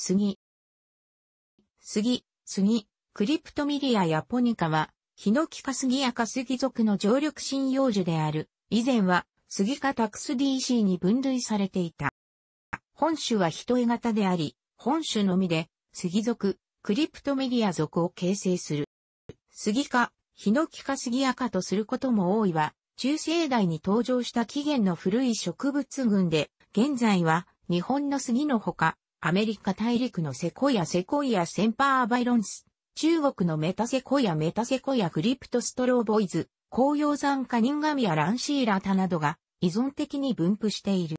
杉。杉、杉、クリプトミリアやポニカは、ヒノキスギやカスギ属の常緑針葉樹である。以前は、杉科タクス DC に分類されていた。本種は一重型であり、本種のみで、杉属、クリプトミリア属を形成する。杉科、ヒノキス杉やかとすることも多いは、中世代に登場した起源の古い植物群で、現在は日本の杉のほか、アメリカ大陸のセコイアセコイアセンパーバイロンス、中国のメタセコイアメタセコイアクリプトストローボイズ、紅葉山カニンガミアランシーラタなどが依存的に分布している。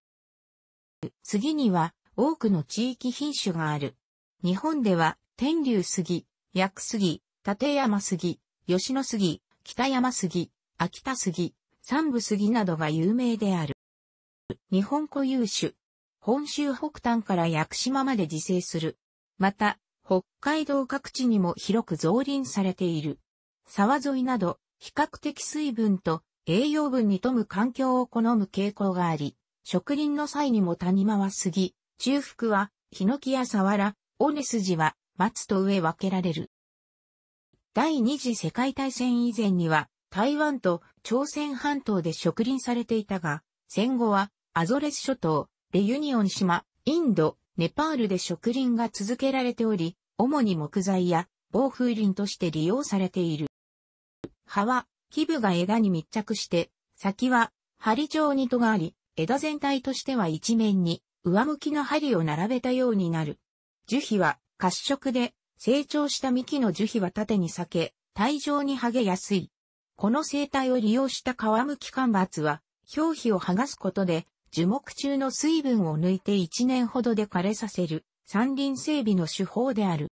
次には多くの地域品種がある。日本では天竜杉、薬杉、立山杉、吉野杉、北山杉、秋田杉、三部杉などが有名である。日本固有種、本州北端から屋久島まで自生する。また、北海道各地にも広く増林されている。沢沿いなど、比較的水分と栄養分に富む環境を好む傾向があり、植林の際にも谷間は杉、中腹はヒノキやサワラ、オネスジは松と植え分けられる。第二次世界大戦以前には台湾と朝鮮半島で植林されていたが、戦後はアゾレス諸島、レユニオン島、インド、ネパールで植林が続けられており、主に木材や防風林として利用されている。葉は、基部が枝に密着して、先は、針状に戸があり、枝全体としては一面に、上向きの針を並べたようになる。樹皮は、褐色で、成長した幹の樹皮は縦に裂け、体状に剥げやすい。この生態を利用した皮むき間伐は、表皮を剥がすことで、樹木中の水分を抜いて1年ほどで枯れさせる山林整備の手法である。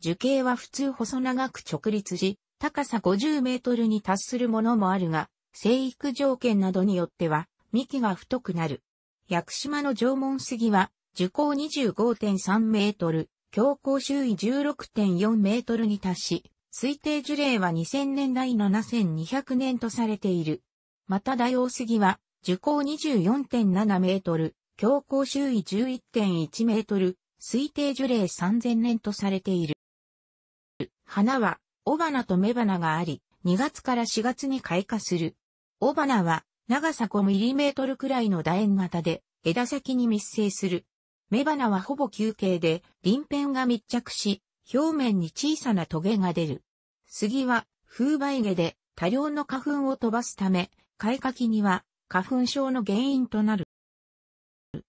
樹形は普通細長く直立し、高さ50メートルに達するものもあるが、生育条件などによっては幹が太くなる。屋久島の縄文杉は樹高25.3メートル、強行周囲16.4メートルに達し、推定樹齢は2000年代7200年とされている。また大王杉は樹高24.7メートル、標高周囲11.1メートル、推定樹齢3000年とされている。花は、雄花と雌花があり、2月から4月に開花する。雄花は、長さ5ミリメートルくらいの楕円型で、枝先に密生する。雌花はほぼ球形で、輪片が密着し、表面に小さなトゲが出る。杉は、風媒毛で、多量の花粉を飛ばすため、開花期には、花粉症の原因となる。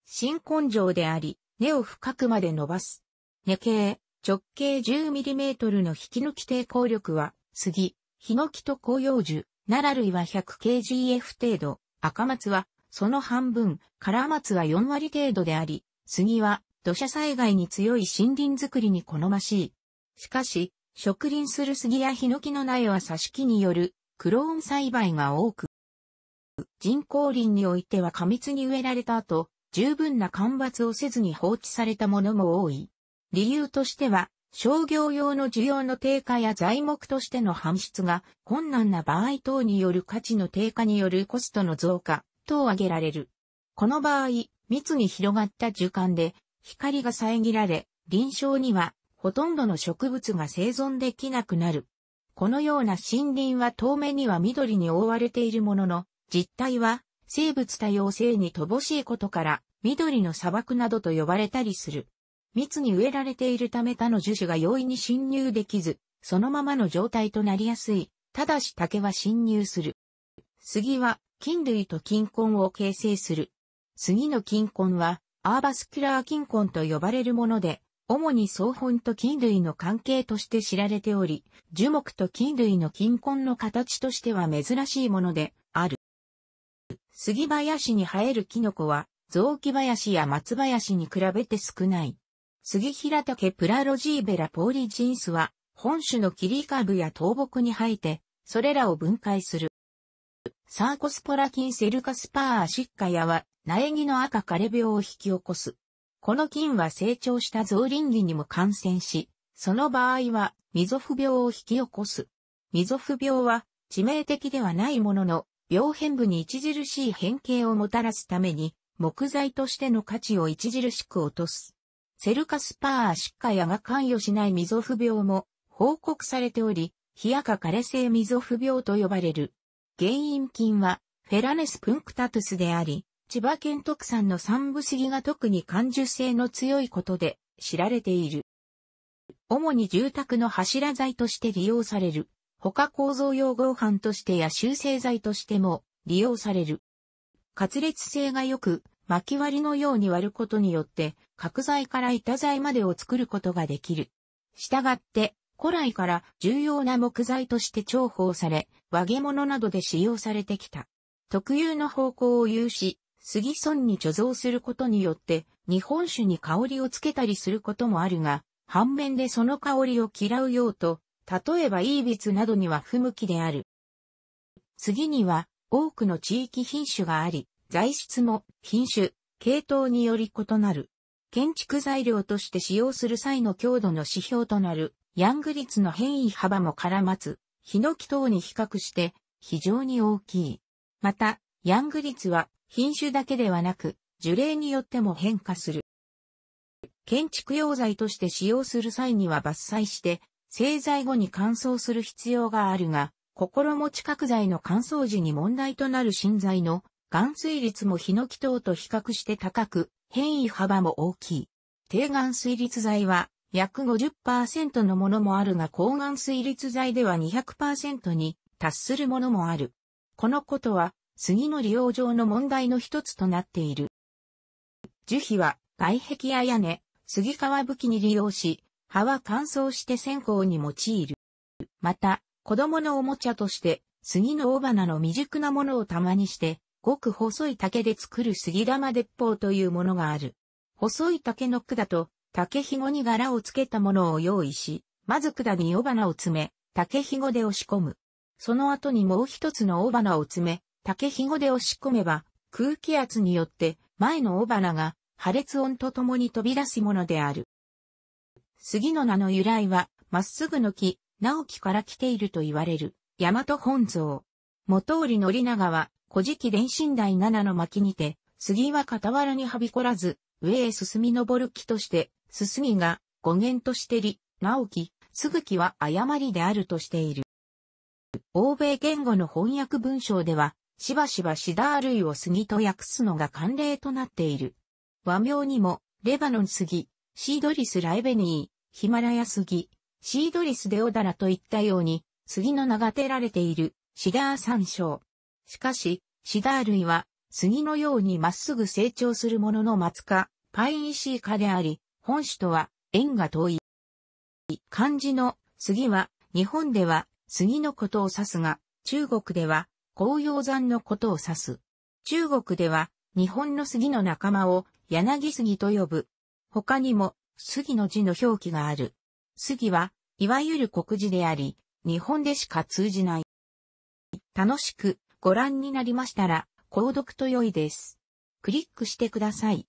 新根性であり、根を深くまで伸ばす。根径、直径 10mm の引き抜き抵抗力は、杉、ヒノキと紅葉樹、奈良類は 100kgf 程度、赤松は、その半分、カラマ松は4割程度であり、杉は、土砂災害に強い森林づくりに好ましい。しかし、植林する杉やヒノキの苗は挿し木による、クローン栽培が多く、人工林においては過密に植えられた後、十分な干ばつをせずに放置されたものも多い。理由としては、商業用の需要の低下や材木としての搬出が困難な場合等による価値の低下によるコストの増加等挙げられる。この場合、密に広がった樹間で光が遮られ、臨床にはほとんどの植物が生存できなくなる。このような森林は遠目には緑に覆われているものの、実態は生物多様性に乏しいことから緑の砂漠などと呼ばれたりする。密に植えられているため他の樹種が容易に侵入できず、そのままの状態となりやすい。ただし竹は侵入する。杉は菌類と菌根を形成する。杉の菌根はアーバスキュラー菌根と呼ばれるもので、主に草本と菌類の関係として知られており、樹木と菌類の菌根の形としては珍しいもので、杉林に生えるキノコは、雑木林や松林に比べて少ない。杉平竹プラロジーベラポーリジンスは、本種の切り株や倒木に生えて、それらを分解する。サーコスポラキンセルカスパーアシッカヤは、苗木の赤枯れ病を引き起こす。この菌は成長したゾウリンギにも感染し、その場合は、ミゾフ病を引き起こす。ミゾフ病は、致命的ではないものの、病変部に著しい変形をもたらすために、木材としての価値を著しく落とす。セルカスパーシッカヤが関与しない溝不病も報告されており、冷やか枯れ性溝不病と呼ばれる。原因菌はフェラネスプンクタトゥスであり、千葉県特産の三部杉が特に感受性の強いことで知られている。主に住宅の柱材として利用される。他構造用合板としてや修正剤としても利用される。滑裂性が良く、巻き割りのように割ることによって、角材から板材までを作ることができる。したがって、古来から重要な木材として重宝され、和毛物などで使用されてきた。特有の方向を有し、杉村に貯蔵することによって、日本酒に香りをつけたりすることもあるが、反面でその香りを嫌うようと、例えばイービスなどには不向きである。次には、多くの地域品種があり、材質も品種、系統により異なる。建築材料として使用する際の強度の指標となる、ヤング率の変異幅も絡まず、ヒノキ等に比較して非常に大きい。また、ヤング率は品種だけではなく、樹齢によっても変化する。建築用材として使用する際には伐採して、製剤後に乾燥する必要があるが、心持ち角剤の乾燥時に問題となる新剤の含水率もヒノキ等と比較して高く、変異幅も大きい。低含水率剤は約50%のものもあるが高含水率剤では200%に達するものもある。このことは、杉の利用上の問題の一つとなっている。樹皮は外壁や屋根、杉皮武器に利用し、葉は乾燥して線香に用いる。また、子供のおもちゃとして、杉の大花の未熟なものを玉にして、ごく細い竹で作る杉玉鉄砲というものがある。細い竹の管と竹ひごに柄をつけたものを用意し、まず管に尾花を詰め、竹ひごで押し込む。その後にもう一つの大花を詰め、竹ひごで押し込めば、空気圧によって前の大花が破裂音と共に飛び出すものである。杉の名の由来は、まっすぐの木、直樹から来ていると言われる、大和本草。元織宣長は、古事記伝心台七の巻にて、杉は傍らにはびこらず、上へ進み登る木として、進みが語源としてり、直樹、すぐ木は誤りであるとしている。欧米言語の翻訳文章では、しばしばシダー類を杉と訳すのが慣例となっている。和名にも、レバノン杉、シードリス・ライベニー、ヒマラヤ杉、シードリス・デオダラといったように、杉の名が照られている、シダー山椒。しかし、シダー類は、杉のようにまっすぐ成長するものの松か、パインシー科であり、本種とは縁が遠い。漢字の杉は、日本では杉のことを指すが、中国では紅葉山のことを指す。中国では、日本の杉の仲間を柳杉と呼ぶ。他にも、杉の字の表記がある。杉は、いわゆる国字であり、日本でしか通じない。楽しくご覧になりましたら、購読と良いです。クリックしてください。